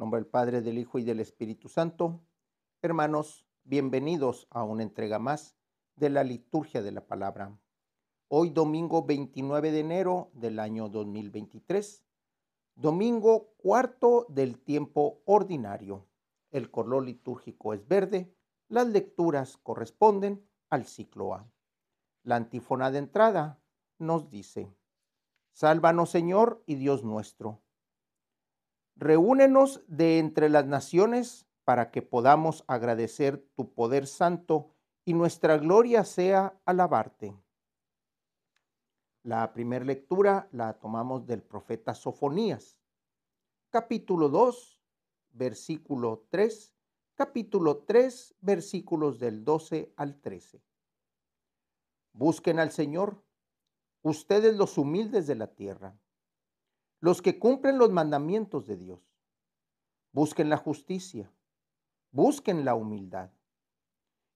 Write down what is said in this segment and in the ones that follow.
nombre del Padre, del Hijo y del Espíritu Santo. Hermanos, bienvenidos a una entrega más de la liturgia de la palabra. Hoy domingo 29 de enero del año 2023, domingo cuarto del tiempo ordinario. El color litúrgico es verde, las lecturas corresponden al ciclo A. La antífona de entrada nos dice, Sálvanos Señor y Dios nuestro Reúnenos de entre las naciones para que podamos agradecer tu poder santo y nuestra gloria sea alabarte. La primera lectura la tomamos del profeta Sofonías, capítulo 2, versículo 3, capítulo 3, versículos del 12 al 13. Busquen al Señor, ustedes los humildes de la tierra los que cumplen los mandamientos de Dios. Busquen la justicia, busquen la humildad.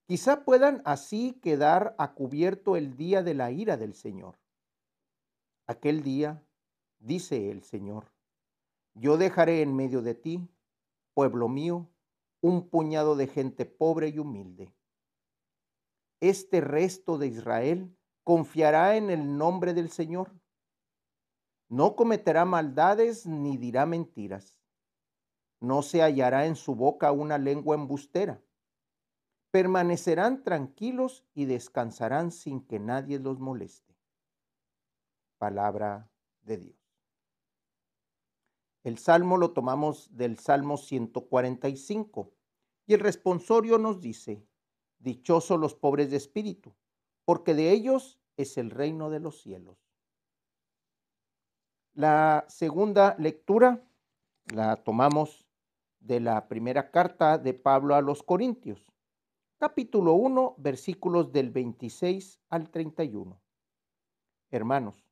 Quizá puedan así quedar a cubierto el día de la ira del Señor. Aquel día, dice el Señor, yo dejaré en medio de ti, pueblo mío, un puñado de gente pobre y humilde. Este resto de Israel confiará en el nombre del Señor no cometerá maldades ni dirá mentiras. No se hallará en su boca una lengua embustera. Permanecerán tranquilos y descansarán sin que nadie los moleste. Palabra de Dios. El salmo lo tomamos del Salmo 145 y el responsorio nos dice, Dichosos los pobres de espíritu, porque de ellos es el reino de los cielos. La segunda lectura la tomamos de la primera carta de Pablo a los Corintios, capítulo 1, versículos del 26 al 31. Hermanos,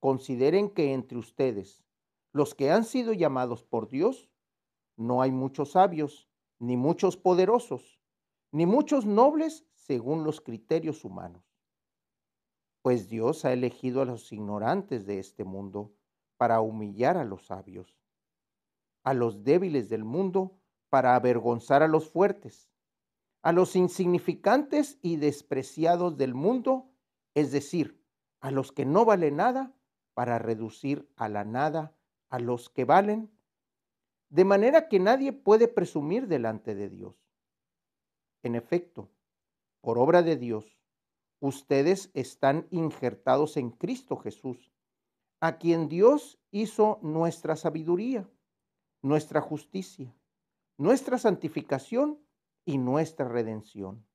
consideren que entre ustedes, los que han sido llamados por Dios, no hay muchos sabios, ni muchos poderosos, ni muchos nobles según los criterios humanos. Pues Dios ha elegido a los ignorantes de este mundo para humillar a los sabios, a los débiles del mundo para avergonzar a los fuertes, a los insignificantes y despreciados del mundo, es decir, a los que no valen nada, para reducir a la nada a los que valen, de manera que nadie puede presumir delante de Dios. En efecto, por obra de Dios, ustedes están injertados en Cristo Jesús a quien Dios hizo nuestra sabiduría, nuestra justicia, nuestra santificación y nuestra redención.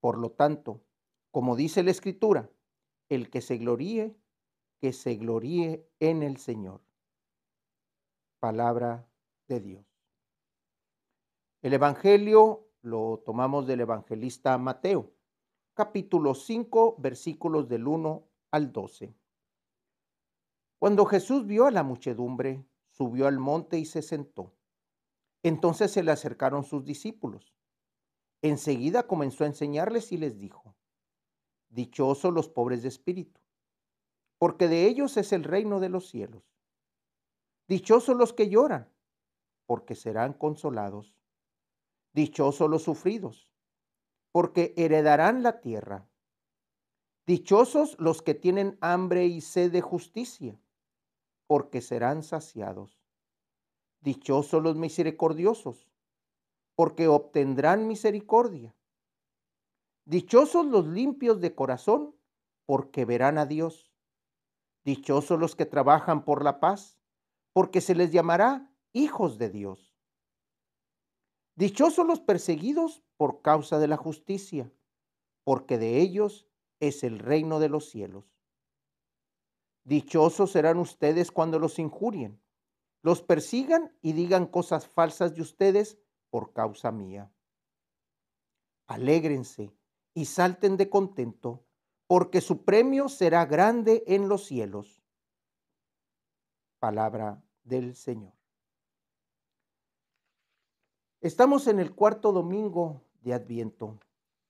Por lo tanto, como dice la Escritura, el que se gloríe, que se gloríe en el Señor. Palabra de Dios. El Evangelio lo tomamos del evangelista Mateo, capítulo 5, versículos del 1 al 12. Cuando Jesús vio a la muchedumbre, subió al monte y se sentó. Entonces se le acercaron sus discípulos. Enseguida comenzó a enseñarles y les dijo, Dichosos los pobres de espíritu, porque de ellos es el reino de los cielos. Dichosos los que lloran, porque serán consolados. Dichosos los sufridos, porque heredarán la tierra. Dichosos los que tienen hambre y sed de justicia porque serán saciados. Dichosos los misericordiosos, porque obtendrán misericordia. Dichosos los limpios de corazón, porque verán a Dios. Dichosos los que trabajan por la paz, porque se les llamará hijos de Dios. Dichosos los perseguidos por causa de la justicia, porque de ellos es el reino de los cielos. Dichosos serán ustedes cuando los injurien, los persigan y digan cosas falsas de ustedes por causa mía. Alégrense y salten de contento, porque su premio será grande en los cielos. Palabra del Señor. Estamos en el cuarto domingo de Adviento,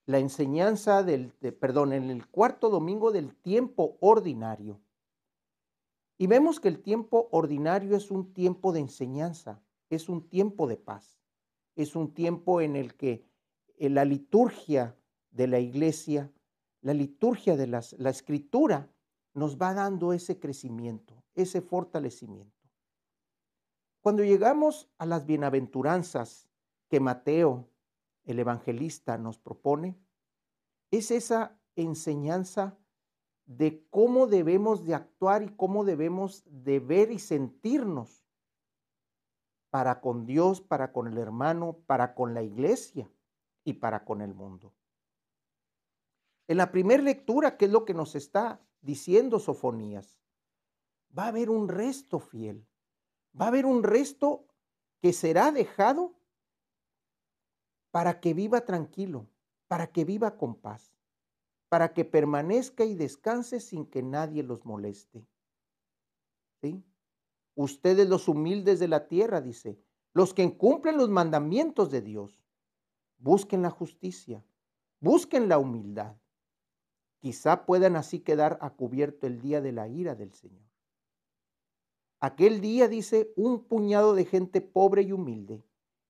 la enseñanza del, perdón, en el cuarto domingo del tiempo ordinario. Y vemos que el tiempo ordinario es un tiempo de enseñanza, es un tiempo de paz, es un tiempo en el que eh, la liturgia de la iglesia, la liturgia de la escritura, nos va dando ese crecimiento, ese fortalecimiento. Cuando llegamos a las bienaventuranzas que Mateo, el evangelista, nos propone, es esa enseñanza de cómo debemos de actuar y cómo debemos de ver y sentirnos para con Dios, para con el hermano, para con la iglesia y para con el mundo. En la primera lectura, ¿qué es lo que nos está diciendo Sofonías, va a haber un resto fiel, va a haber un resto que será dejado para que viva tranquilo, para que viva con paz para que permanezca y descanse sin que nadie los moleste. Ustedes los humildes de la tierra, dice, los que cumplen los mandamientos de Dios, busquen la justicia, busquen la humildad. Quizá puedan así quedar a cubierto el día de la ira del Señor. Aquel día, dice, un puñado de gente pobre y humilde,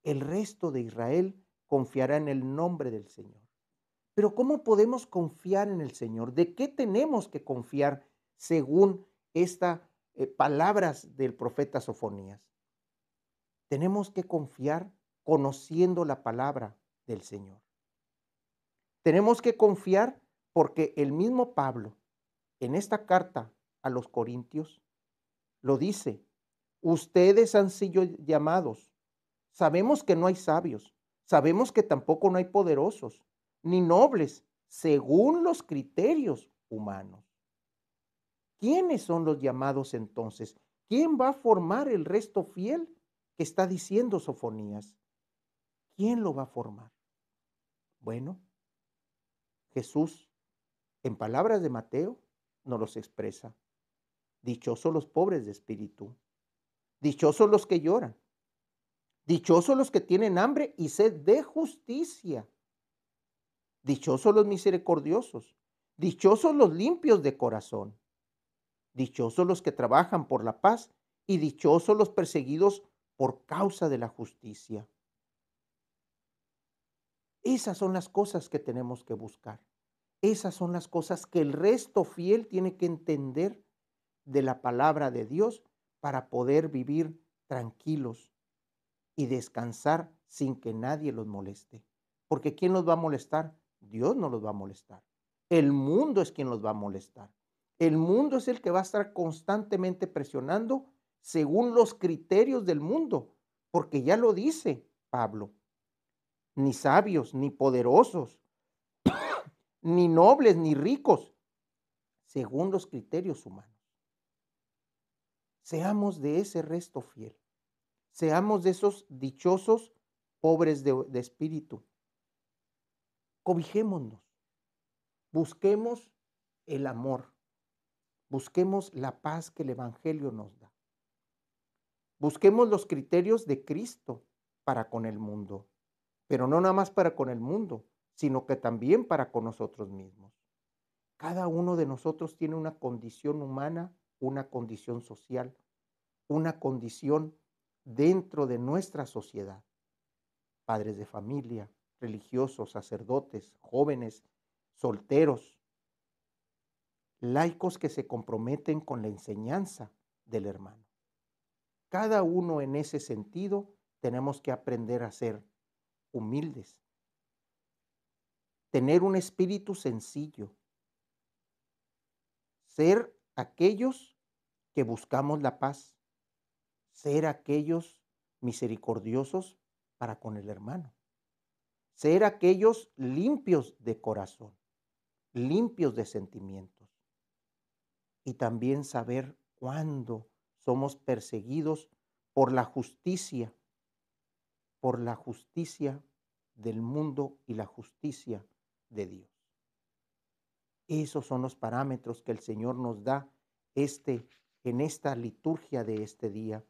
el resto de Israel confiará en el nombre del Señor. Pero ¿cómo podemos confiar en el Señor? ¿De qué tenemos que confiar según estas eh, palabras del profeta Sofonías? Tenemos que confiar conociendo la palabra del Señor. Tenemos que confiar porque el mismo Pablo, en esta carta a los Corintios, lo dice, ustedes han sido llamados. Sabemos que no hay sabios, sabemos que tampoco no hay poderosos, ni nobles, según los criterios humanos. ¿Quiénes son los llamados entonces? ¿Quién va a formar el resto fiel que está diciendo Sofonías? ¿Quién lo va a formar? Bueno, Jesús, en palabras de Mateo, nos los expresa. Dichosos los pobres de espíritu. Dichosos los que lloran. Dichosos los que tienen hambre y sed de justicia Dichosos los misericordiosos, dichosos los limpios de corazón, dichosos los que trabajan por la paz y dichosos los perseguidos por causa de la justicia. Esas son las cosas que tenemos que buscar. Esas son las cosas que el resto fiel tiene que entender de la palabra de Dios para poder vivir tranquilos y descansar sin que nadie los moleste. Porque ¿quién los va a molestar? Dios no los va a molestar. El mundo es quien los va a molestar. El mundo es el que va a estar constantemente presionando según los criterios del mundo, porque ya lo dice Pablo. Ni sabios, ni poderosos, ni nobles, ni ricos, según los criterios humanos. Seamos de ese resto fiel. Seamos de esos dichosos pobres de, espíritu, cobijémonos, busquemos el amor, busquemos la paz que el Evangelio nos da, busquemos los criterios de Cristo para con el mundo, pero no nada más para con el mundo, sino que también para con nosotros mismos. Cada uno de nosotros tiene una condición humana, una condición social, una condición dentro de nuestra sociedad. Padres de familia, religiosos, sacerdotes, jóvenes, solteros, laicos que se comprometen con la enseñanza del hermano. Cada uno en ese sentido tenemos que aprender a ser humildes, tener un espíritu sencillo, ser aquellos que buscamos la paz, ser aquellos misericordiosos para con el hermano ser aquellos limpios de corazón, limpios de sentimientos. Y también saber cuándo somos perseguidos por la justicia, por la justicia del mundo y la justicia de Dios. Esos son los parámetros que el Señor nos da este, en esta liturgia de este día.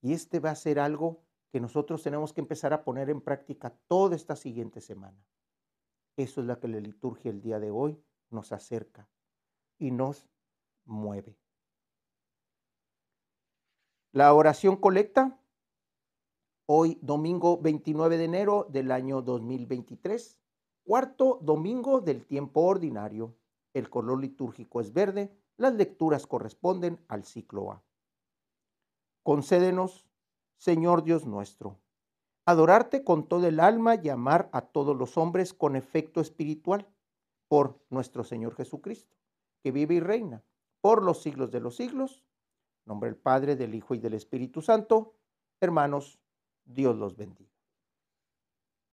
Y este va a ser algo que nosotros tenemos que empezar a poner en práctica toda esta siguiente semana. Eso es lo que la liturgia el día de hoy nos acerca y nos mueve. La oración colecta, hoy domingo 29 de enero del año 2023, cuarto domingo del tiempo ordinario. El color litúrgico es verde, las lecturas corresponden al ciclo A. Concédenos Señor Dios nuestro. Adorarte con todo el alma y amar a todos los hombres con efecto espiritual por nuestro Señor Jesucristo, que vive y reina por los siglos de los siglos. En nombre del Padre, del Hijo y del Espíritu Santo. Hermanos, Dios los bendiga.